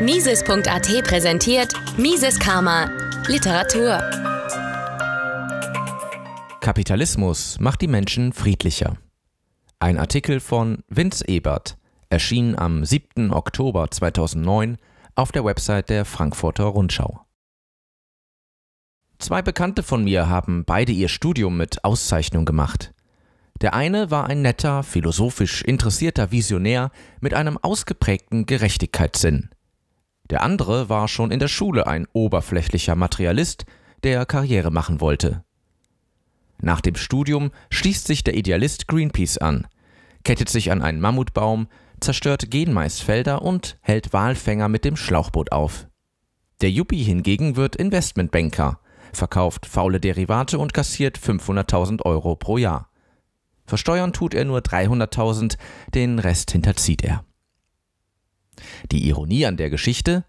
Mises.at präsentiert Mises Karma Literatur. Kapitalismus macht die Menschen friedlicher. Ein Artikel von Vince Ebert erschien am 7. Oktober 2009 auf der Website der Frankfurter Rundschau. Zwei Bekannte von mir haben beide ihr Studium mit Auszeichnung gemacht. Der eine war ein netter, philosophisch interessierter Visionär mit einem ausgeprägten Gerechtigkeitssinn. Der andere war schon in der Schule ein oberflächlicher Materialist, der Karriere machen wollte. Nach dem Studium schließt sich der Idealist Greenpeace an, kettet sich an einen Mammutbaum, zerstört Genmaisfelder und hält Walfänger mit dem Schlauchboot auf. Der Yuppie hingegen wird Investmentbanker, verkauft faule Derivate und kassiert 500.000 Euro pro Jahr. Versteuern tut er nur 300.000, den Rest hinterzieht er. Die Ironie an der Geschichte?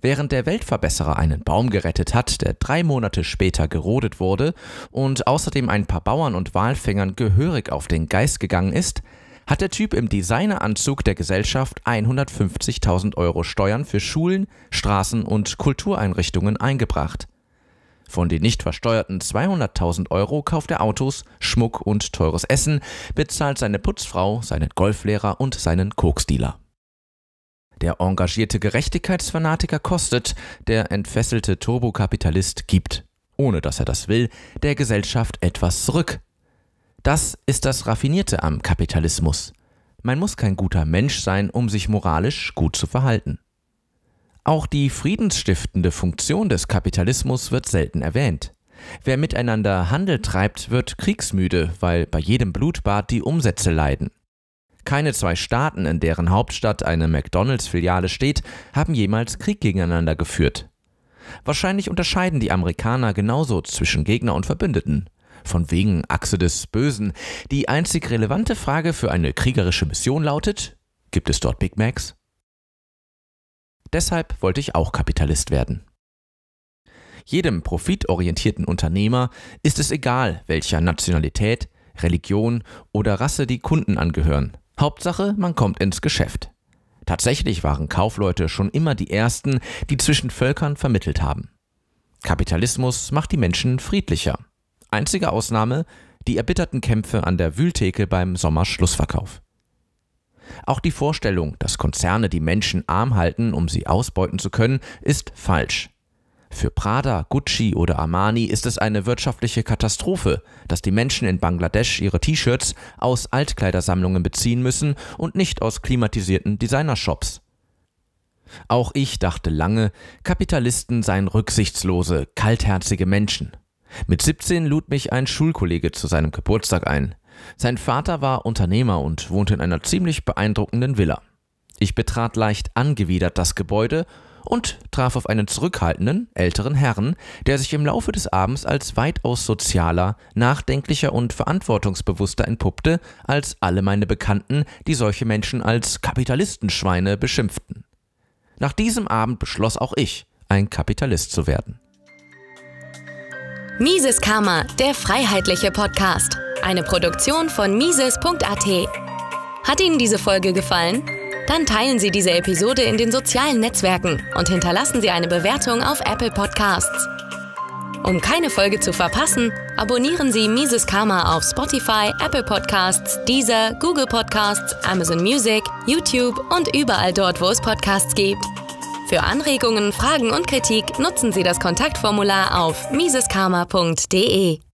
Während der Weltverbesserer einen Baum gerettet hat, der drei Monate später gerodet wurde und außerdem ein paar Bauern und Walfängern gehörig auf den Geist gegangen ist, hat der Typ im Designeranzug der Gesellschaft 150.000 Euro Steuern für Schulen, Straßen und Kultureinrichtungen eingebracht. Von den nicht versteuerten 200.000 Euro kauft er Autos, Schmuck und teures Essen, bezahlt seine Putzfrau, seinen Golflehrer und seinen Koksdealer der engagierte Gerechtigkeitsfanatiker kostet, der entfesselte Turbokapitalist gibt, ohne dass er das will, der Gesellschaft etwas zurück. Das ist das Raffinierte am Kapitalismus. Man muss kein guter Mensch sein, um sich moralisch gut zu verhalten. Auch die friedensstiftende Funktion des Kapitalismus wird selten erwähnt. Wer miteinander Handel treibt, wird kriegsmüde, weil bei jedem Blutbad die Umsätze leiden. Keine zwei Staaten, in deren Hauptstadt eine McDonald's-Filiale steht, haben jemals Krieg gegeneinander geführt. Wahrscheinlich unterscheiden die Amerikaner genauso zwischen Gegner und Verbündeten. Von wegen Achse des Bösen. Die einzig relevante Frage für eine kriegerische Mission lautet, gibt es dort Big Macs? Deshalb wollte ich auch Kapitalist werden. Jedem profitorientierten Unternehmer ist es egal, welcher Nationalität, Religion oder Rasse die Kunden angehören. Hauptsache, man kommt ins Geschäft. Tatsächlich waren Kaufleute schon immer die Ersten, die zwischen Völkern vermittelt haben. Kapitalismus macht die Menschen friedlicher. Einzige Ausnahme die erbitterten Kämpfe an der Wühltheke beim Sommerschlussverkauf. Auch die Vorstellung, dass Konzerne die Menschen arm halten, um sie ausbeuten zu können, ist falsch. Für Prada, Gucci oder Armani ist es eine wirtschaftliche Katastrophe, dass die Menschen in Bangladesch ihre T-Shirts aus Altkleidersammlungen beziehen müssen und nicht aus klimatisierten Designershops. Auch ich dachte lange, Kapitalisten seien rücksichtslose, kaltherzige Menschen. Mit 17 lud mich ein Schulkollege zu seinem Geburtstag ein. Sein Vater war Unternehmer und wohnte in einer ziemlich beeindruckenden Villa. Ich betrat leicht angewidert das Gebäude und traf auf einen zurückhaltenden, älteren Herrn, der sich im Laufe des Abends als weitaus sozialer, nachdenklicher und verantwortungsbewusster entpuppte als alle meine Bekannten, die solche Menschen als Kapitalistenschweine beschimpften. Nach diesem Abend beschloss auch ich, ein Kapitalist zu werden. Mises Karma, der freiheitliche Podcast. Eine Produktion von Mises.at. Hat Ihnen diese Folge gefallen? Dann teilen Sie diese Episode in den sozialen Netzwerken und hinterlassen Sie eine Bewertung auf Apple Podcasts. Um keine Folge zu verpassen, abonnieren Sie Mises Karma auf Spotify, Apple Podcasts, Deezer, Google Podcasts, Amazon Music, YouTube und überall dort, wo es Podcasts gibt. Für Anregungen, Fragen und Kritik nutzen Sie das Kontaktformular auf miseskarma.de.